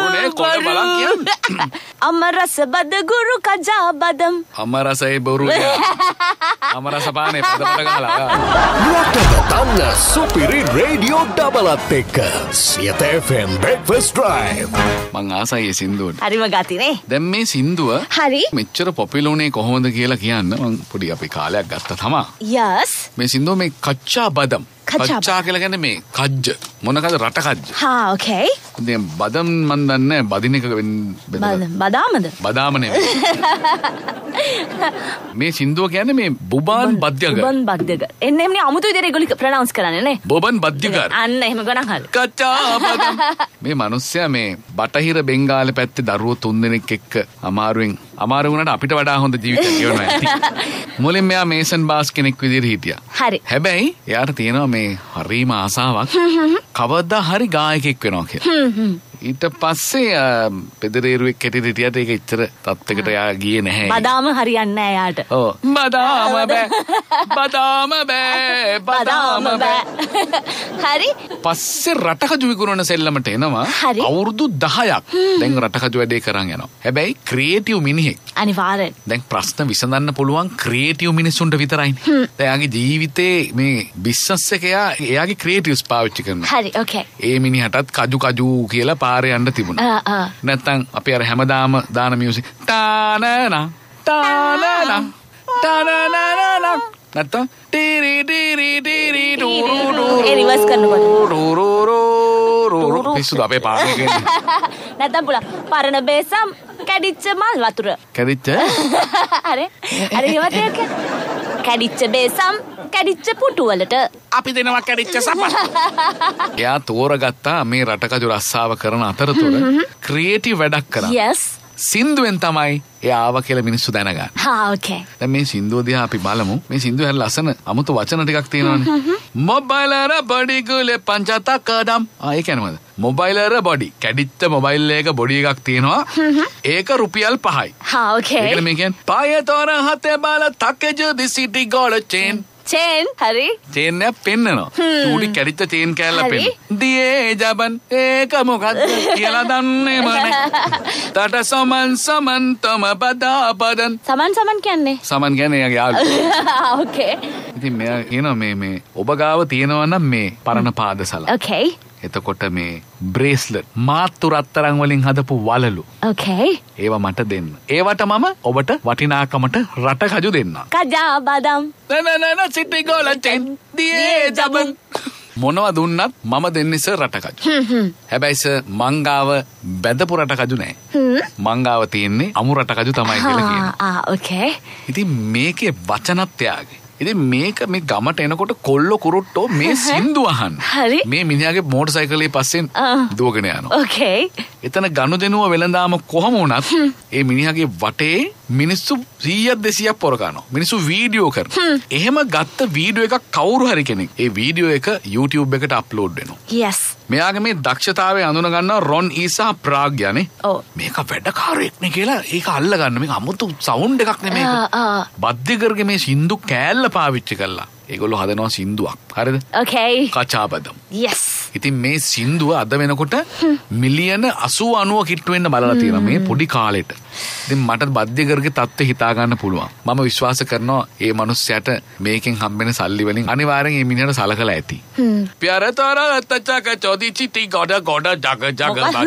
අමරස බද ගුරු කජා බදම් අමරසයි බොරු අමරස පානේ පදමටගලාට තන්න සුපිරි රේඩියෝ ඩබලත් එක්ක සියත FM බෙක්වස් ්‍රයි මං ආසයි සිින්දුවට හරිම ගතිනේ දැම් මේ සිින්දුව හරි මෙච්චර පොපිලෝනේ කොහොඳ කියලා කියන්න පොඩි අපි කාලයක් ගත්ත තමා යස් මේ සිින්දුව මේ කච්චා බදම් කච්චා කියලගැන මේ කජ්ජ මොනකද රටකජ්ජ හා ඕකයි ඉතින් බදම් මන් දන්නේ බදින එක බදාමද බදාමනේ මේ සින්දුව කියන්නේ මේ බුබන් බද්‍යග බුබන් බද්‍යග එන්න එන්නේ අමුතු විදිහට ඒගොල්ලෝ ප්‍රොනවුන්ස් කරන්නේ නේ බුබන් බද්‍යග අන්න එහෙම ගණන් හරි කචා බදම් මේ මිනිස්සයා මේ බටහිර බෙන්ගාලේ පැත්තේ දරුවෝ තුන් දෙනෙක් එක්ක අමාරුවෙන් අමාරු වුණාට අපිට වඩා හොඳ ජීවිතයක් ගෙවනවා මුලින් මෙයා මේසන් බාස් කෙනෙක් විදිර හිටිය හරි හැබැයි එයාට තියෙනවා මේ හරීම ආසාවක් කවද්දා හරි ගායකෙක් වෙනවා කිය ඊට පස්සේ පෙදරේරුවක් කෙටි ටිටියට එක ඉච්චර තත්වකට යා ගිය නැහැ බදාම හරියන්න එයාට ඕ බදාම බෑ බදාම බෑ බදාම බෑ හරි පස්සේ රටකජු විකුණන සෙල්ලමට එනවා හරි අවුරුදු දහයක් දැන් රටකජු වැඩේ කරන්න යනවා හැබැයි ක්‍රේටව් මිනිහෙක් අනිවාර දැන් ප්‍රශ්න විසඳන්න පුළුවන් ක්‍රේටව් මිනිස්සුන්ට විතරයි එයාගේ ජීවිතේ මේ බිස්සස් එකයා එයාගේ ක්‍රේටවස් පාවිච්චි කරන හරි ඕකේ ඒ මිනිහටත් කජු කජූ කියලා පාරයන්න තිබුණ නැත්තං අපි අර හැමදාම දාන මියසි තානන තානන ටනනනක් නැත්තම් ටේ ඒ රිවර්ස් කරනකොට පිස්සුද අපේ පාට නැත්තම් පුළා පරණ බේසම් කැඩිච්ච මල් වතුර කැදිච්ච අර අර ඒවතයක කැඩිච්ච බේසම් කැඩිච්ච පුටුවලට අපි දෙනවා කැඩිච්ච සම එයා තෝරගත්තා මේ රටකජු රස්සාාව කරන අතරතුර ක්‍රියටි වැඩක් කර යස් සින්දුවෙන් තමයි එයාව කියල මිනිස්සු දැනග හාකේ මේ සිින්දුවදිය අපි බලමු මේ සිින්දුව හැ ලසන අමුතු වචන ටිකක් තියෙනවන මොබයිලර බඩිගුල පංචතක්කාඩම් ආය කැනවද මොබයිලර බොඩි කැඩිත්ත මොබයිල්ලේක බොඩි එකක් තියෙනවා ඒක රුපියල් පහයි හාකේ මේකෙන් පාය තෝර හතේ බාල තක්කජදි සිටි ගොඩ චේන් චේන් හරි චේනය පෙන්න්නනවා ටඩි කැරිත චේන් කෑල්ල පෙන් දියේ ජබන් ඒක මොකත් කියලා දන්නේ මන තට සමන් සමන් තම බදාපදන් සමන් සමන් කියන්නේ සමන් ගැනගේ යාල ඕකේ ඉතින් මෙයා කියන මේ මේ ඔබ ගාව තියෙනවනම් මේ පරණ පාද සල ඕකයි එතකොට මේ බ්‍රේස්ලට් මාත්තු රත්තරන් වලින් හදපු වලලු ඕකේ ඒවා මට දෙන්න ඒවට මම ඔබට වටිනාකමට රට කජු දෙන්න කජා බදම් නනනන සිටිගෝල චෙන් දියේ ජබන් මොනව දුන්නත් මම දෙන්නෙස රටකජු හැබැයිස මංගාව බැදපු රටකජු නෑ මංගාව තියෙන්නේ අමු රටකජු තමයි කියලා ඉති මේකේ වචනත්යාගේ ඉති මේක මේ ගමට එනකොට කොල්ල කුරුට්ටෝ මේ සින්දුවහන් මේ මිනිගේ මෝට් සයිකලේ පස්සෙන් දුවගෙන යනවා ඕකේ එතන ගනුදෙනුව වෙළඳාම කොහම වුණත් ඒ මිනිහගේ වටේ මිනිස්සු සීයක් දෙසියක් පොරගනෝ මිනිස්සු වීඩියෝ කර එහෙම ගත්ත වීඩියෝ එක කවුරු හරි කෙනෙක් ඒ වීඩියෝ එක YouTube එකට අප්ලෝඩ් වෙනවා මෙයාගේ මේ දක්ෂතාවය අඳුනගන්න රොන් ඊසා ප්‍රාග් යනේ මේක වැඩකාරයෙක්න කියලා ඒක අල්ලගන්න මේ අමුතු සවුන්් එකක් නෙමේ බද්ධකරගේ මේ සින්දු කෑල්ල පාවිච්චි කරලා ඒගොල්ලො හදනවා සින්දුවක් හරිද කචාබදම් yes ඉතින් මේ සින්දුව අද වෙනකොට මිලියන අසූ අනුව කිට්ටුවෙන්න්න බලලා තියෙන මේ පොඩි කාලෙට. ඉතින් මට බද්ධකරගේ තත්ත්ව හිතාගන්න පුළුවන් මම විශ්වාස කරනවා ඒ මනුස්සයට මේකෙන් හම්බෙන සල්ලිවලින් අනිවාරෙන් ඒ මිනිට සලකලා ඇති. පියරතර ඇත්තචක චොදිචිති ගොඩ ගොඩ ජග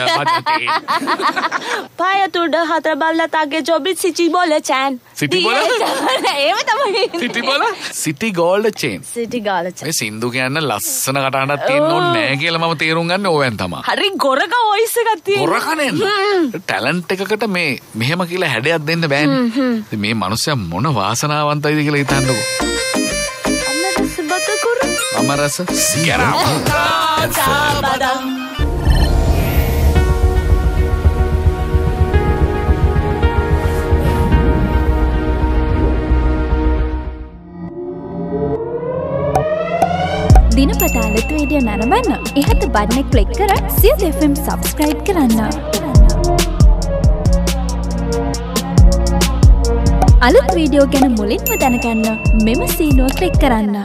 ජග පායතුඩ හතර බල්ලතාගේ ජොබිත් සිචි බොල චෑන් සිටි බොල ඒම තමයි සිටි බොල සිටි ගෝල්ඩ චේන් සිටි ගාල සින්දු කියන්න ලස්සන කටහනත් තියන්න ඕන්නෑ නෑ කියල ම තේරුම් ගන්න ඕවැන් තම හරි ගොරක ඔයිස ගත්තිය ගොරකනෙන් ටැලන්ට් එකකට මේ මෙහෙම කියලා හැඩයක් දෙන්න බෑන් මේ මනුස්සය මොන වාසනාවන්තයිද කියලා හිතන්නකු අමරස සියරා බදම් දිනපතාලතු වීඩියෝ නරඹන්න ඉහත බඩන කලික් කර සියම් සබස්ක්‍රයිබ් කරන්න. අලුත් වීඩියෝ ගැන මුලින්ම දැනගන්න මෙම සීනෝ ක්ලික් කරන්න.